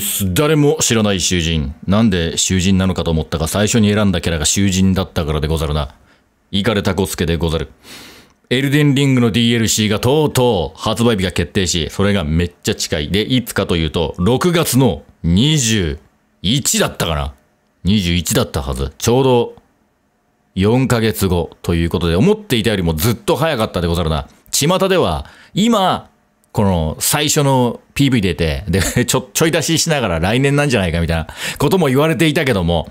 シス、誰も知らない囚人。なんで囚人なのかと思ったが、最初に選んだキャラが囚人だったからでござるな。イカれたコスケでござる。エルデンリングの DLC がとうとう発売日が決定し、それがめっちゃ近い。で、いつかというと、6月の21だったかな ?21 だったはず。ちょうど4ヶ月後ということで、思っていたよりもずっと早かったでござるな。巷では、今、この最初の PV 出て、で、ちょ、ちょい出ししながら来年なんじゃないかみたいなことも言われていたけども、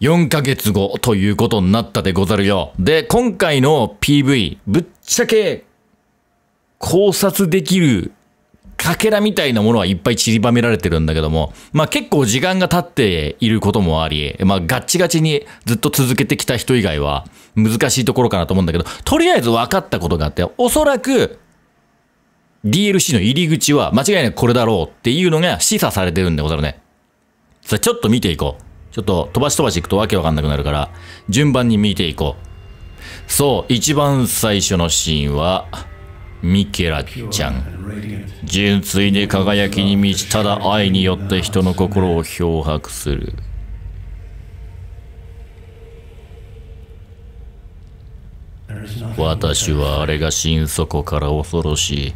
4ヶ月後ということになったでござるよ。で、今回の PV、ぶっちゃけ考察できるかけらみたいなものはいっぱい散りばめられてるんだけども、まあ結構時間が経っていることもあり、まあガッチガチにずっと続けてきた人以外は難しいところかなと思うんだけど、とりあえず分かったことがあって、おそらく DLC の入り口は間違いなくこれだろうっていうのが示唆されてるんでござるね。さあ、ちょっと見ていこう。ちょっと飛ばし飛ばし行くとわけわかんなくなるから、順番に見ていこう。そう、一番最初のシーンは、ミケラちゃん。純粋で輝きに満ちただ愛によって人の心を漂白する。私はあれが心底から恐ろしい。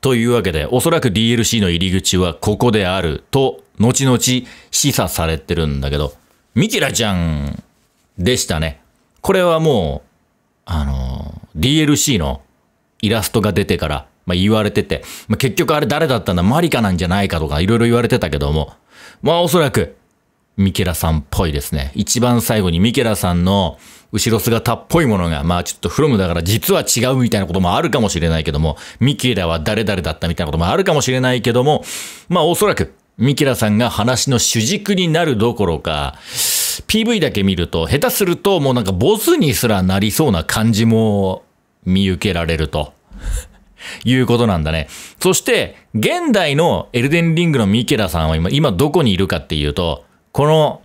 というわけで、おそらく DLC の入り口はここであると、後々示唆されてるんだけど、ミキラちゃんでしたね。これはもう、あの、DLC のイラストが出てから、まあ、言われてて、まあ、結局あれ誰だったんだマリカなんじゃないかとかいろいろ言われてたけども、まあおそらくミケラさんっぽいですね。一番最後にミケラさんの後ろ姿っぽいものが、まあちょっとフロムだから実は違うみたいなこともあるかもしれないけども、ミキラは誰々だったみたいなこともあるかもしれないけども、まあおそらくミキラさんが話の主軸になるどころか、PV だけ見ると、下手するともうなんかボスにすらなりそうな感じも見受けられると。いうことなんだね。そして、現代のエルデンリングのミケラさんは今、今どこにいるかっていうと、この、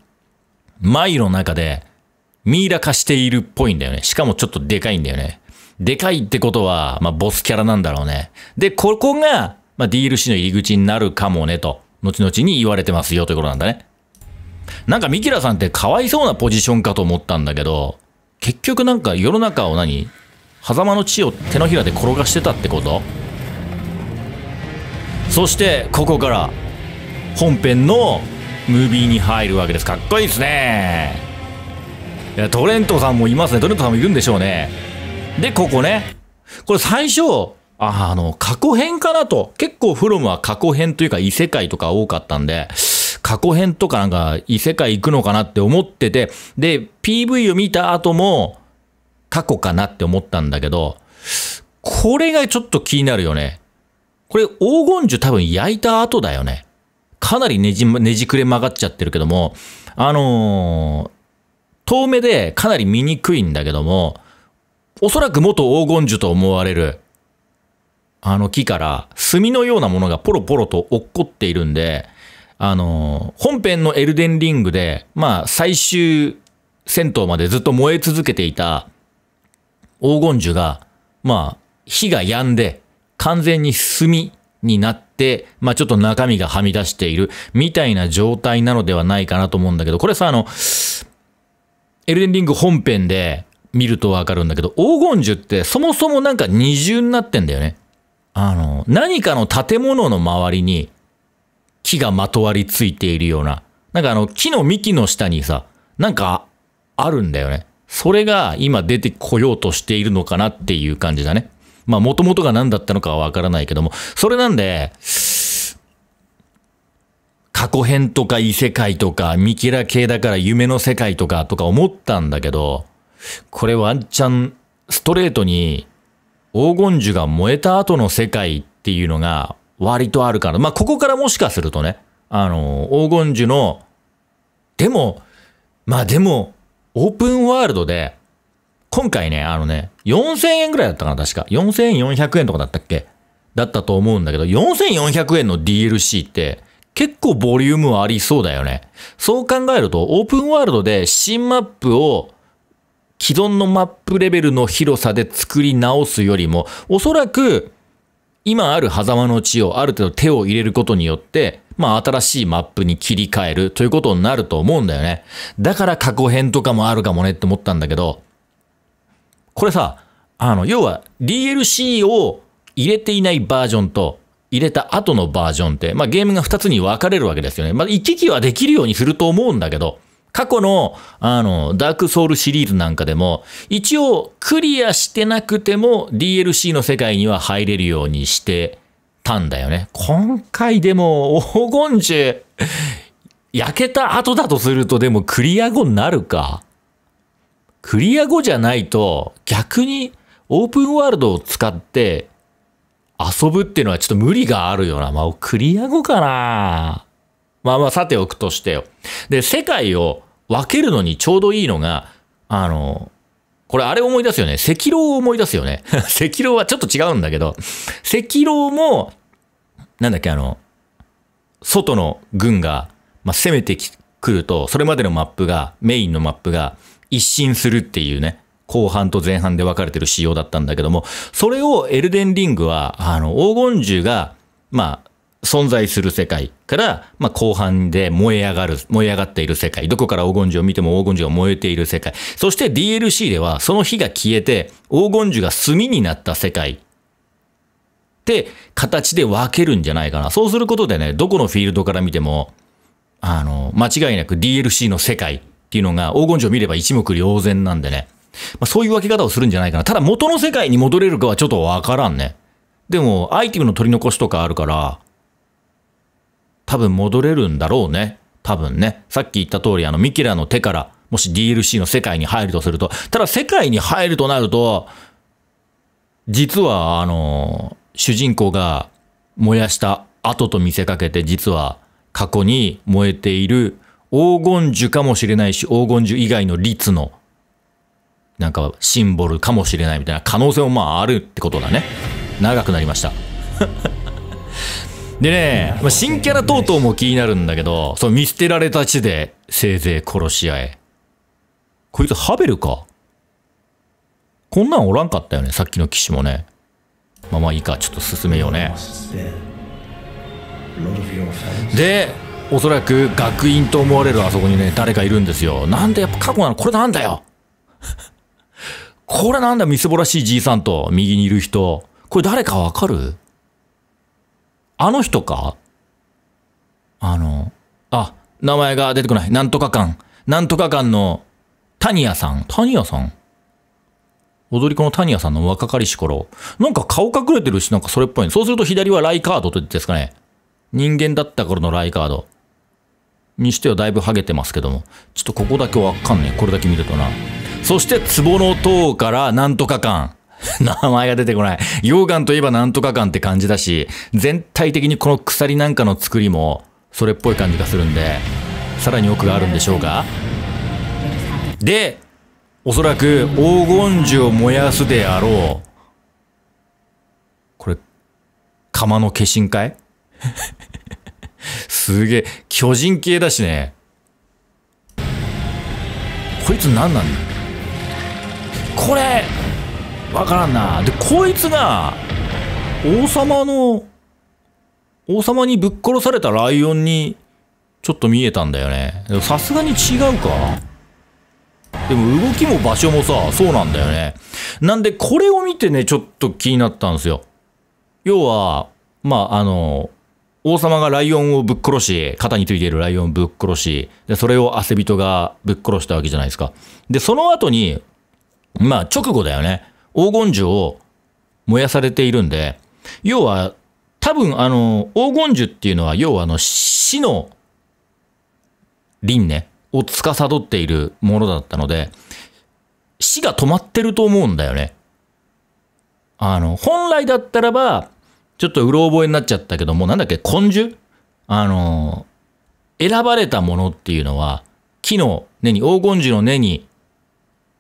マイの中で、ミイラ化しているっぽいんだよね。しかもちょっとでかいんだよね。でかいってことは、まあ、ボスキャラなんだろうね。で、ここが、まあ、DLC の入り口になるかもね、と、後々に言われてますよ、ということなんだね。なんか、ミキラさんってかわいそうなポジションかと思ったんだけど、結局なんか世の中を何狭間の地を手のひらで転がしてたってことそしてここから本編のムービーに入るわけですかっこいいですねいや、トレントさんもいますね。トレントさんもいるんでしょうね。で、ここね。これ最初、ああの、過去編かなと。結構フロムは過去編というか異世界とか多かったんで、過去編とかなんか異世界行くのかなって思ってて、で、PV を見た後も過去かなって思ったんだけど、これがちょっと気になるよね。これ黄金樹多分焼いた後だよね。かなりねじ、ねじくれ曲がっちゃってるけども、あの遠目でかなり見にくいんだけども、おそらく元黄金樹と思われる、あの木から炭のようなものがポロポロと落っこっているんで、あの本編のエルデンリングで、まあ、最終戦闘までずっと燃え続けていた黄金樹が、まあ、火が止んで、完全に炭になって、まあ、ちょっと中身がはみ出しているみたいな状態なのではないかなと思うんだけど、これさ、あの、エルデンリング本編で見るとわかるんだけど、黄金樹ってそもそもなんか二重になってんだよね。あの、何かの建物の周りに木がまとわりついているような、なんかあの木の幹の下にさ、なんかあるんだよね。それが今出てこようとしているのかなっていう感じだね。まあ元々が何だったのかはわからないけども、それなんで、過去編とか異世界とか、ミキラ系だから夢の世界とかとか思ったんだけど、これワンチャンストレートに黄金樹が燃えた後の世界っていうのが割とあるから。まあ、ここからもしかするとね、あの、黄金樹の、でも、まあでも、オープンワールドで、今回ね、あのね、4000円ぐらいだったかな、確か。4400円とかだったっけだったと思うんだけど、4400円の DLC って、結構ボリュームはありそうだよね。そう考えると、オープンワールドで新マップを既存のマップレベルの広さで作り直すよりも、おそらく今ある狭間の地をある程度手を入れることによって、まあ新しいマップに切り替えるということになると思うんだよね。だから過去編とかもあるかもねって思ったんだけど、これさ、あの、要は DLC を入れていないバージョンと、入れた後のバージョンって、まあ、ゲームが2つに分かれるわけですよね。まあ、行き来はできるようにすると思うんだけど、過去の、あの、ダークソウルシリーズなんかでも、一応クリアしてなくても DLC の世界には入れるようにしてたんだよね。今回でも黄金樹、焼けた後だとするとでもクリア後になるか。クリア後じゃないと逆にオープンワールドを使って遊ぶっていうのはちょっと無理があるよな。まあ、クリア後かな。まあまあ、さておくとしてよ。で、世界を分けるのにちょうどいいのが、あの、これあれ思い出すよね。赤狼を思い出すよね。赤狼はちょっと違うんだけど、赤狼も、なんだっけ、あの、外の軍が、まあ、攻めてくると、それまでのマップが、メインのマップが一新するっていうね。後半と前半で分かれてる仕様だったんだけども、それをエルデンリングは、あの、黄金樹が、まあ、存在する世界から、まあ、後半で燃え上がる、燃え上がっている世界、どこから黄金樹を見ても黄金樹が燃えている世界、そして DLC ではその火が消えて黄金樹が炭になった世界って形で分けるんじゃないかな。そうすることでね、どこのフィールドから見ても、あの、間違いなく DLC の世界っていうのが黄金樹を見れば一目瞭然なんでね、まあ、そういう分け方をするんじゃないかな。ただ元の世界に戻れるかはちょっとわからんね。でも、アイテムの取り残しとかあるから、多分戻れるんだろうね。多分ね。さっき言った通り、あの、ミキラの手から、もし DLC の世界に入るとすると、ただ世界に入るとなると、実は、あの、主人公が燃やした後と見せかけて、実は過去に燃えている黄金樹かもしれないし、黄金樹以外の律のなんかシンボルかもしれないみたいな可能性もまああるってことだね。長くなりました。でね、ま新キャラ等々も気になるんだけど、そう見捨てられた地でせいぜい殺し合え。こいつハベルか。こんなんおらんかったよね、さっきの騎士もね。まあまあいいか、ちょっと進めようね。で、おそらく学院と思われるあそこにね、誰かいるんですよ。なんでやっぱ過去なのこれなんだよこれなんだ、みすぼらしいじいさんと、右にいる人。これ誰かわかるあの人かあの、あ、名前が出てこない。なんとか館。なんとか館の、谷谷さん。谷谷さん踊り子の谷谷さんの若かりし頃。なんか顔隠れてるし、なんかそれっぽい、ね。そうすると左はライカードと言ってですかね。人間だった頃のライカード。にしてはだいぶハゲてますけども。ちょっとここだけわかんねえ。これだけ見るとな。そして壺の塔からなんとか館。名前が出てこない。溶岩といえばなんとか館って感じだし、全体的にこの鎖なんかの作りも、それっぽい感じがするんで、さらに奥があるんでしょうかで、おそらく黄金樹を燃やすであろう。これ、釜の化身かい すげえ、巨人系だしね。こいつ何なんだこれ、わからんな。で、こいつが、王様の、王様にぶっ殺されたライオンに、ちょっと見えたんだよね。さすがに違うかでも動きも場所もさ、そうなんだよね。なんで、これを見てね、ちょっと気になったんですよ。要は、まあ、あの、王様がライオンをぶっ殺し、肩についているライオンをぶっ殺し、で、それを汗人がぶっ殺したわけじゃないですか。で、その後に、まあ直後だよね。黄金樹を燃やされているんで、要は、多分あの、黄金樹っていうのは、要はあの、死の輪廻を司っているものだったので、死が止まってると思うんだよね。あの、本来だったらば、ちょっとうろ覚えになっちゃったけども、なんだっけ、根樹あの、選ばれたものっていうのは、木の根に、黄金樹の根に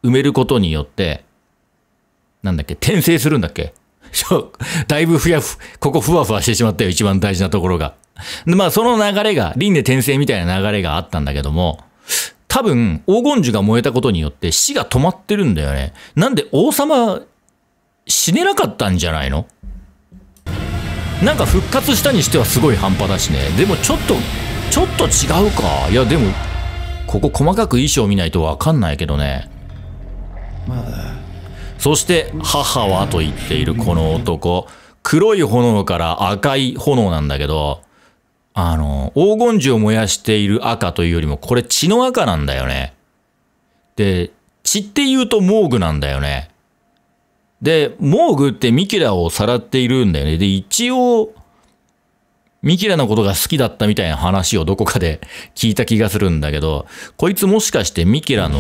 埋めることによって、なんだっけ、転生するんだっけ だいぶふやふ、ここふわふわしてしまったよ、一番大事なところが。で、まあその流れが、輪廻転生みたいな流れがあったんだけども、多分、黄金樹が燃えたことによって死が止まってるんだよね。なんで王様、死ねなかったんじゃないのなんか復活したにしてはすごい半端だしね。でもちょっと、ちょっと違うか。いやでも、ここ細かく衣装見ないとわかんないけどね。そして母はと言っているこの男黒い炎から赤い炎なんだけどあの黄金樹を燃やしている赤というよりもこれ血の赤なんだよねで血って言うとモーグなんだよねでモーグってミキラをさらっているんだよねで一応ミキラのことが好きだったみたいな話をどこかで聞いた気がするんだけど、こいつもしかしてミキラの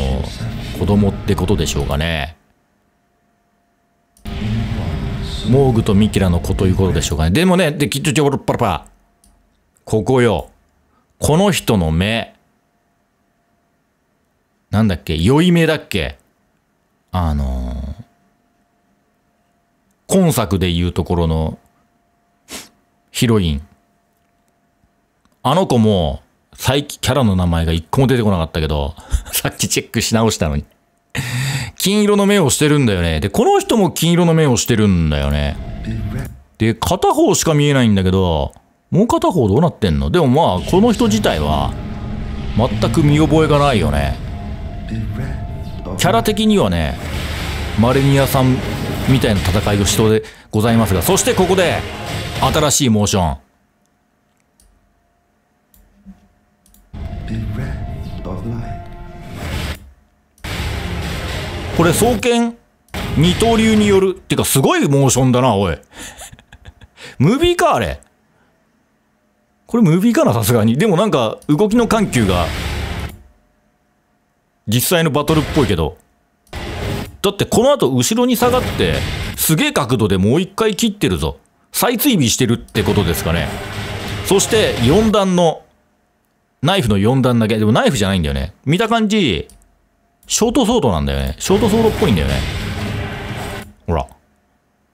子供ってことでしょうかね。モーグとミキラの子ということでしょうかね。でもね、で、きっとちょろっぱらぱ。ここよ。この人の目。なんだっけ酔い目だっけあのー、今作でいうところのヒロイン。あの子も、最近キャラの名前が一個も出てこなかったけど、さっきチェックし直したのに。金色の目をしてるんだよね。で、この人も金色の目をしてるんだよね。で、片方しか見えないんだけど、もう片方どうなってんのでもまあ、この人自体は、全く見覚えがないよね。キャラ的にはね、マレニアさんみたいな戦いをしそうでございますが、そしてここで、新しいモーション。これ、双剣二刀流による。ってか、すごいモーションだな、おい。ムービーか、あれ。これムービーかな、さすがに。でもなんか、動きの緩急が、実際のバトルっぽいけど。だって、この後、後ろに下がって、すげえ角度でもう一回切ってるぞ。再追尾してるってことですかね。そして、4段の、ナイフの4段だけ。でもナイフじゃないんだよね。見た感じ、ショートソードなんだよね。ショートソードっぽいんだよね。ほら。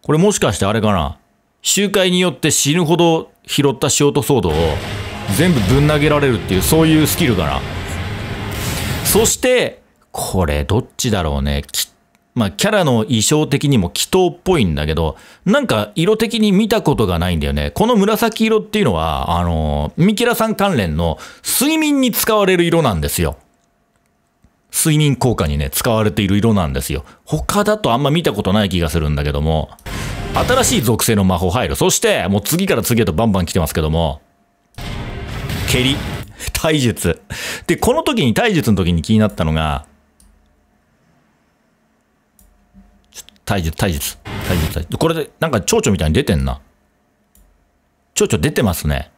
これもしかしてあれかな集会によって死ぬほど拾ったショートソードを全部ぶん投げられるっていう、そういうスキルかな。そして、これどっちだろうね。まあ、キャラの衣装的にも祈祷っぽいんだけど、なんか色的に見たことがないんだよね。この紫色っていうのは、あのー、ミキラさん関連の睡眠に使われる色なんですよ。睡眠効果にね、使われている色なんですよ。他だとあんま見たことない気がするんだけども、新しい属性の魔法入る。そして、もう次から次へとバンバン来てますけども、蹴り、体術。で、この時に、体術の時に気になったのが、体術、体術、体術、体術。これで、なんか蝶々みたいに出てんな。蝶々出てますね。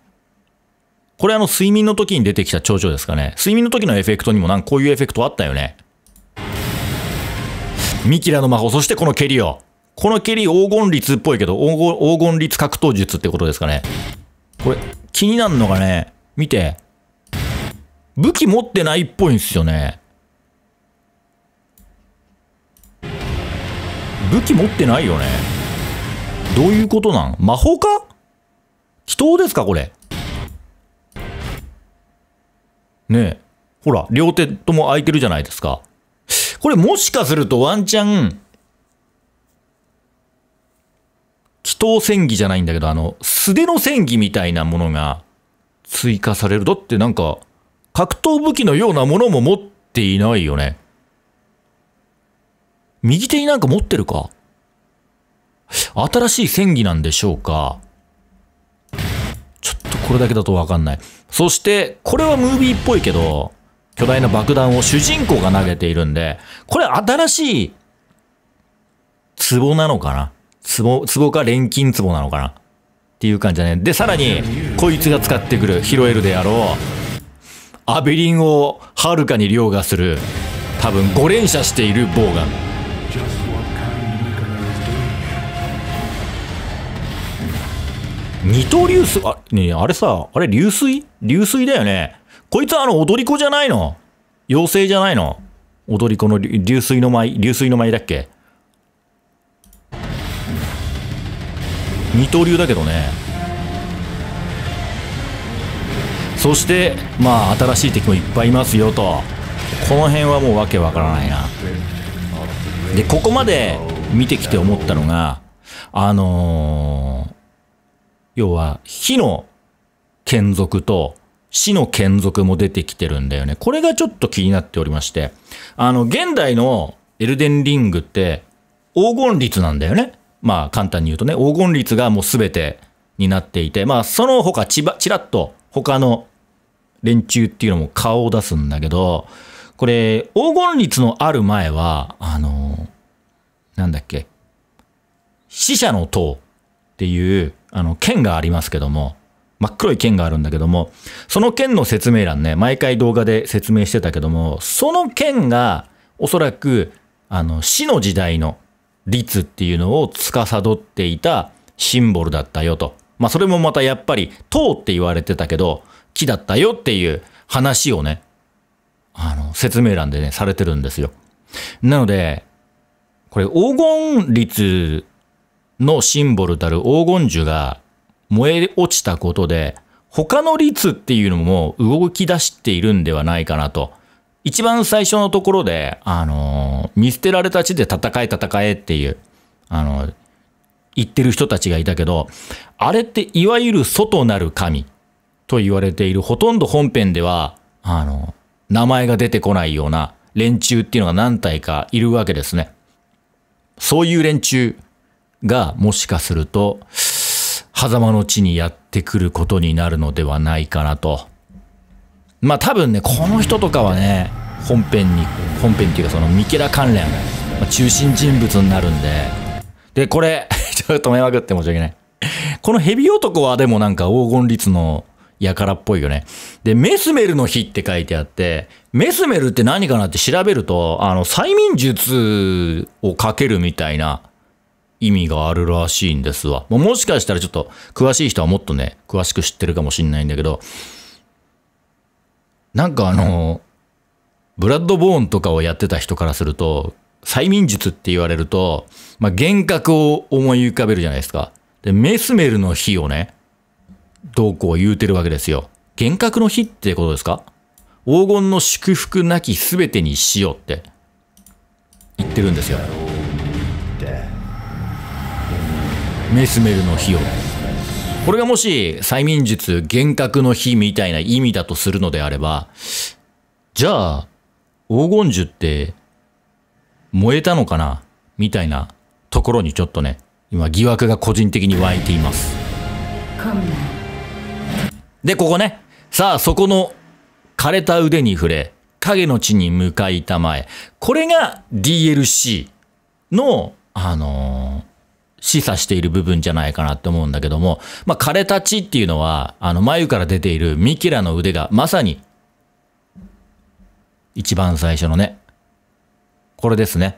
これあの睡眠の時に出てきた蝶々ですかね。睡眠の時のエフェクトにもなんかこういうエフェクトあったよね。ミキラの魔法、そしてこの蹴りを。この蹴り黄金律っぽいけど、黄金律格闘術ってことですかね。これ、気になるのがね、見て。武器持ってないっぽいんですよね。武器持ってないよね。どういうことなん魔法か祈祷ですかこれ。ねえ。ほら、両手とも空いてるじゃないですか。これもしかするとワンチャン、祈祷戦技じゃないんだけど、あの、素手の戦技みたいなものが追加される。だってなんか、格闘武器のようなものも持っていないよね。右手になんか持ってるか新しい戦技なんでしょうかこれだけだとわかんない。そして、これはムービーっぽいけど、巨大な爆弾を主人公が投げているんで、これ新しい、壺なのかな壺、壺か錬金壺なのかなっていう感じだね。で、さらに、こいつが使ってくる、拾えるであろう、アベリンをはるかに凌駕する、多分5連射しているボウガン。二刀流水、あ、ねあれさ、あれ流水流水だよね。こいつはあの踊り子じゃないの妖精じゃないの踊り子の流水の舞、流水の舞だっけ二刀流だけどね。そして、まあ、新しい敵もいっぱいいますよと。この辺はもうわけわからないな。で、ここまで見てきて思ったのが、あの要は、火の眷属と死の眷属も出てきてるんだよね。これがちょっと気になっておりまして、あの、現代のエルデンリングって黄金律なんだよね。まあ、簡単に言うとね、黄金律がもう全てになっていて、まあ、その他ちば、ちらっと他の連中っていうのも顔を出すんだけど、これ、黄金律のある前は、あの、なんだっけ、死者の塔っていうあの剣がありますけども真っ黒い剣があるんだけどもその剣の説明欄ね毎回動画で説明してたけどもその剣がおそらくあの死の時代の律っていうのを司っていたシンボルだったよと。まあそれもまたやっぱり塔って言われてたけど木だったよっていう話をね、あの説明欄でね、されてるんですよ。なので、これ黄金律のシンボルたる黄金樹が燃え落ちたことで、他の率っていうのも動き出しているんではないかなと。一番最初のところで、あの見捨てられた地で戦え戦えっていう、あの言ってる人たちがいたけど、あれっていわゆる外なる神と言われている、ほとんど本編では、あの名前が出てこないような連中っていうのが何体かいるわけですね。そういう連中がもしかすると、狭間の地にやってくることになるのではないかなと。まあ多分ね、この人とかはね、本編に、本編っていうかそのミケラ関連、まあ、中心人物になるんで。で、これ、ちょっと迷惑って申し訳ない。このヘビ男はでもなんか黄金律のやからっぽいよね。で、メスメルの日って書いてあって、メスメルって何かなって調べると、あの、催眠術をかけるみたいな、意味があるらしいんですわ。もしかしたらちょっと詳しい人はもっとね、詳しく知ってるかもしんないんだけど、なんかあの、ブラッドボーンとかをやってた人からすると、催眠術って言われると、まあ、幻覚を思い浮かべるじゃないですか。で、メスメルの火をね、どうこう言うてるわけですよ。幻覚の火ってことですか黄金の祝福なき全てにしようって言ってるんですよ。メスメルの火をこれがもし催眠術幻覚の火みたいな意味だとするのであればじゃあ黄金樹って燃えたのかなみたいなところにちょっとね今疑惑が個人的に湧いていますでここねさあそこの枯れた腕に触れ影の地に向かいたまえこれが DLC のあのー示唆している部分じゃないかなって思うんだけども、まあ、枯れた血っていうのは、あの、眉から出ているミキラの腕がまさに、一番最初のね、これですね。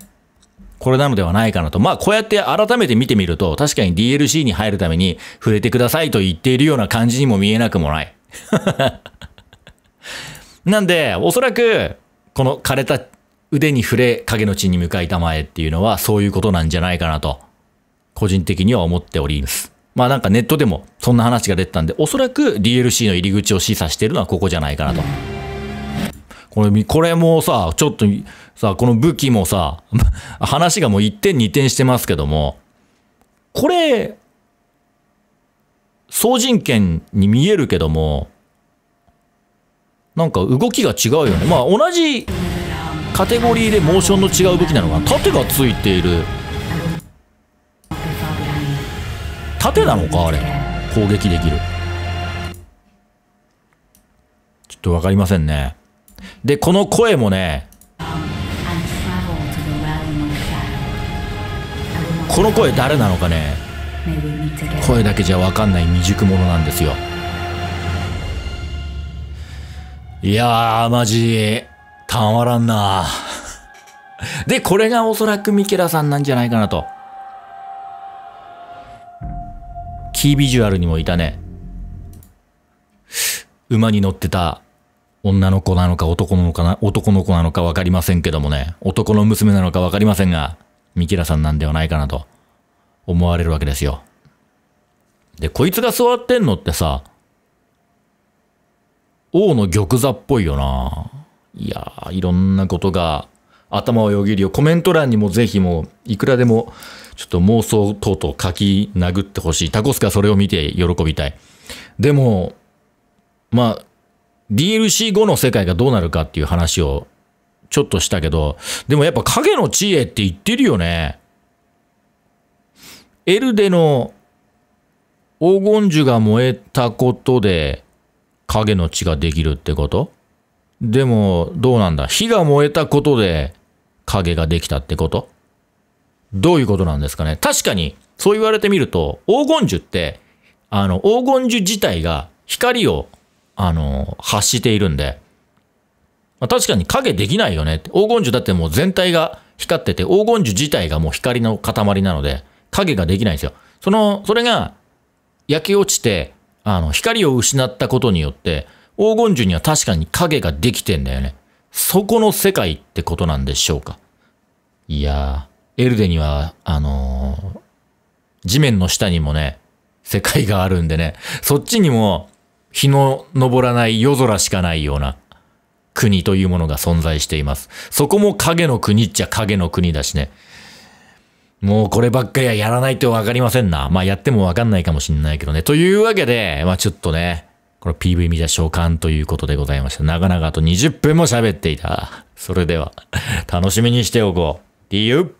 これなのではないかなと。まあ、こうやって改めて見てみると、確かに DLC に入るために触れてくださいと言っているような感じにも見えなくもない。なんで、おそらく、この枯れた腕に触れ、影の地に向かいたまえっていうのは、そういうことなんじゃないかなと。個人的には思っております。まあなんかネットでもそんな話が出てたんで、おそらく DLC の入り口を示唆してるのはここじゃないかなと。これ、これもさ、ちょっとさ、この武器もさ、話がもう一点二点してますけども、これ、総人権に見えるけども、なんか動きが違うよね。まあ同じカテゴリーでモーションの違う武器なのかな。盾がついている。盾なのかあれ攻撃できるちょっと分かりませんねでこの声もねこの声誰なのかね声だけじゃ分かんない未熟者なんですよいやーマジたまらんな でこれがおそらくミケラさんなんじゃないかなとキービジュアルにもいたね。馬に乗ってた女の子なのか男の子な男の子なのか分かりませんけどもね、男の娘なのか分かりませんが、ミキラさんなんではないかなと思われるわけですよ。で、こいつが座ってんのってさ、王の玉座っぽいよな。いやー、いろんなことが頭をよぎるよ。コメント欄にもぜひもう、いくらでもちょっと妄想等々書き殴ってほしい。タコスカそれを見て喜びたい。でも、まあ、DLC 後の世界がどうなるかっていう話をちょっとしたけど、でもやっぱ影の知恵って言ってるよね。エルデの黄金樹が燃えたことで影の血ができるってことでもどうなんだ火が燃えたことで影ができたってことどういうことなんですかね。確かに、そう言われてみると、黄金樹って、あの、黄金樹自体が光を、あの、発しているんで、まあ、確かに影できないよね。黄金樹だってもう全体が光ってて、黄金樹自体がもう光の塊なので、影ができないんですよ。その、それが焼け落ちて、あの、光を失ったことによって、黄金樹には確かに影ができてんだよね。そこの世界ってことなんでしょうか。いやー。エルデには、あのー、地面の下にもね、世界があるんでね、そっちにも日の昇らない夜空しかないような国というものが存在しています。そこも影の国っちゃ影の国だしね。もうこればっかりはやらないとわかりませんな。まあやってもわかんないかもしんないけどね。というわけで、まあちょっとね、この PV 見た召喚ということでございました。長々と20分も喋っていた。それでは、楽しみにしておこう。ユッ